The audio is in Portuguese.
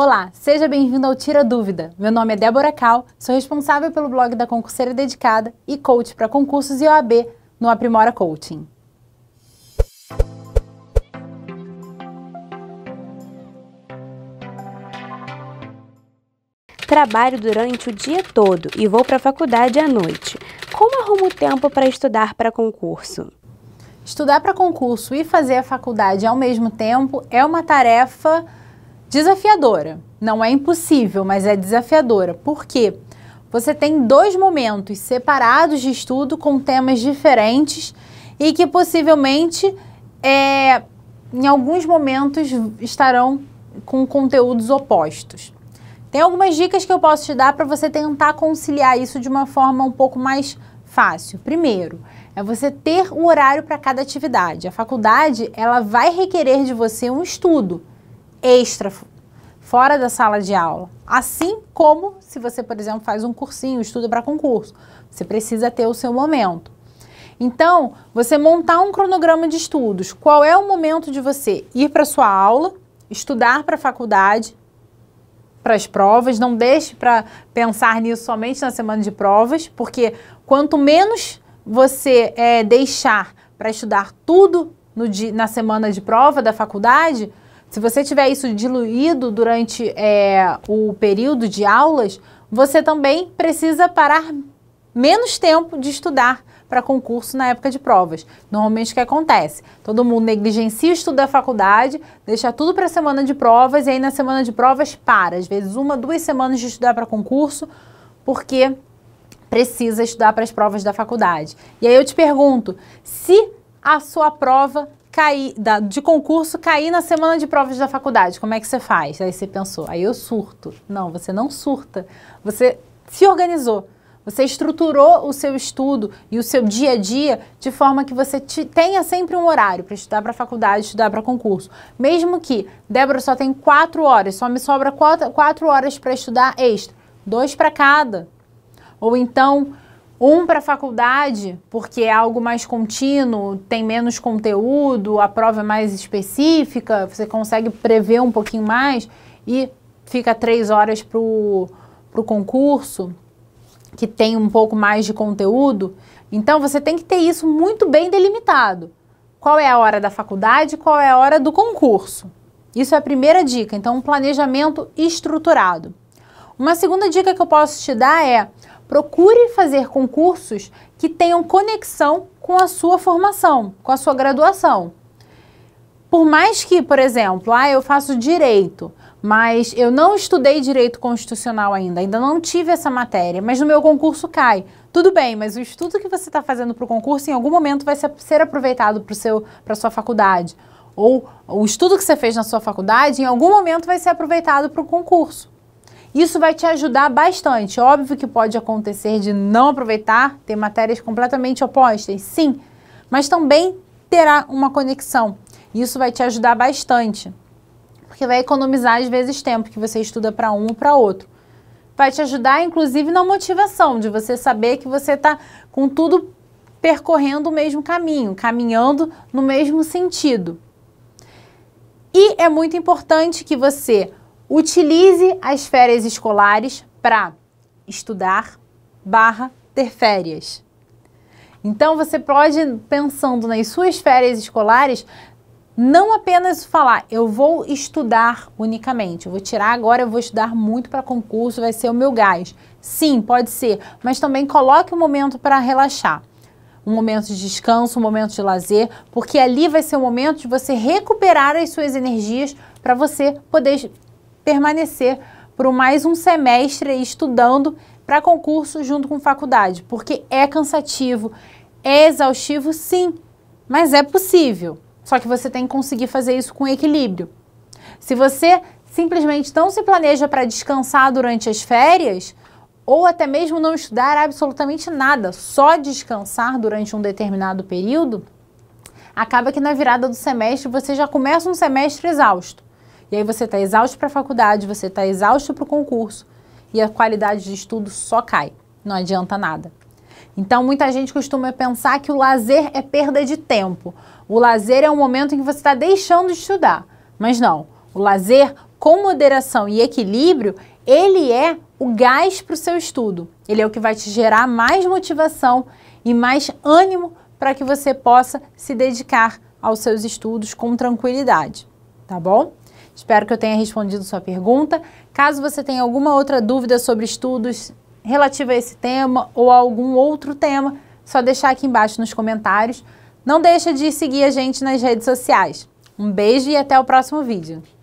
Olá, seja bem-vindo ao Tira Dúvida. Meu nome é Débora Cal, sou responsável pelo blog da Concurseira Dedicada e coach para concursos e OAB no Aprimora Coaching. Trabalho durante o dia todo e vou para a faculdade à noite. Como arrumo tempo para estudar para concurso? Estudar para concurso e fazer a faculdade ao mesmo tempo é uma tarefa desafiadora. Não é impossível, mas é desafiadora. Por quê? Você tem dois momentos separados de estudo com temas diferentes e que possivelmente é, em alguns momentos estarão com conteúdos opostos. Tem algumas dicas que eu posso te dar para você tentar conciliar isso de uma forma um pouco mais fácil. Primeiro, é você ter um horário para cada atividade. A faculdade, ela vai requerer de você um estudo extra, fora da sala de aula. Assim como se você, por exemplo, faz um cursinho, estuda para concurso. Você precisa ter o seu momento. Então, você montar um cronograma de estudos. Qual é o momento de você ir para sua aula, estudar para a faculdade, para as provas, não deixe para pensar nisso somente na semana de provas, porque quanto menos você é, deixar para estudar tudo no, na semana de prova da faculdade, se você tiver isso diluído durante é, o período de aulas, você também precisa parar menos tempo de estudar para concurso na época de provas. Normalmente o que acontece? Todo mundo negligencia o estudo da faculdade, deixa tudo para a semana de provas e aí na semana de provas para, às vezes uma, duas semanas de estudar para concurso, porque precisa estudar para as provas da faculdade. E aí eu te pergunto, se a sua prova cair, da, de concurso cair na semana de provas da faculdade, como é que você faz? Aí você pensou, aí eu surto. Não, você não surta. Você se organizou. Você estruturou o seu estudo e o seu dia a dia de forma que você te, tenha sempre um horário para estudar para faculdade, estudar para concurso. Mesmo que, Débora, só tem quatro horas, só me sobra quatro, quatro horas para estudar extra. Dois para cada. Ou então, um para a faculdade, porque é algo mais contínuo, tem menos conteúdo, a prova é mais específica, você consegue prever um pouquinho mais e fica três horas para o concurso, que tem um pouco mais de conteúdo. Então você tem que ter isso muito bem delimitado. Qual é a hora da faculdade, qual é a hora do concurso. Isso é a primeira dica, então um planejamento estruturado. Uma segunda dica que eu posso te dar é Procure fazer concursos que tenham conexão com a sua formação, com a sua graduação. Por mais que, por exemplo, ah, eu faço direito, mas eu não estudei direito constitucional ainda, ainda não tive essa matéria, mas no meu concurso cai. Tudo bem, mas o estudo que você está fazendo para o concurso em algum momento vai ser aproveitado para a sua faculdade. Ou o estudo que você fez na sua faculdade em algum momento vai ser aproveitado para o concurso. Isso vai te ajudar bastante. Óbvio que pode acontecer de não aproveitar, ter matérias completamente opostas, sim, mas também terá uma conexão. Isso vai te ajudar bastante, porque vai economizar às vezes tempo que você estuda para um ou para outro. Vai te ajudar, inclusive, na motivação, de você saber que você está com tudo percorrendo o mesmo caminho, caminhando no mesmo sentido. E é muito importante que você Utilize as férias escolares para estudar barra ter férias. Então você pode, pensando nas suas férias escolares, não apenas falar, eu vou estudar unicamente, eu vou tirar agora, eu vou estudar muito para concurso, vai ser o meu gás. Sim, pode ser, mas também coloque um momento para relaxar. Um momento de descanso, um momento de lazer, porque ali vai ser o momento de você recuperar as suas energias para você poder permanecer por mais um semestre estudando para concurso junto com faculdade, porque é cansativo, é exaustivo sim, mas é possível. Só que você tem que conseguir fazer isso com equilíbrio. Se você simplesmente não se planeja para descansar durante as férias, ou até mesmo não estudar absolutamente nada, só descansar durante um determinado período, acaba que na virada do semestre você já começa um semestre exausto. E aí você está exausto para a faculdade, você está exausto para o concurso e a qualidade de estudo só cai. Não adianta nada. Então, muita gente costuma pensar que o lazer é perda de tempo. O lazer é o momento em que você está deixando de estudar. Mas não. O lazer, com moderação e equilíbrio, ele é o gás para o seu estudo. Ele é o que vai te gerar mais motivação e mais ânimo para que você possa se dedicar aos seus estudos com tranquilidade. Tá bom? Espero que eu tenha respondido sua pergunta. Caso você tenha alguma outra dúvida sobre estudos relativo a esse tema ou a algum outro tema, só deixar aqui embaixo nos comentários. Não deixa de seguir a gente nas redes sociais. Um beijo e até o próximo vídeo.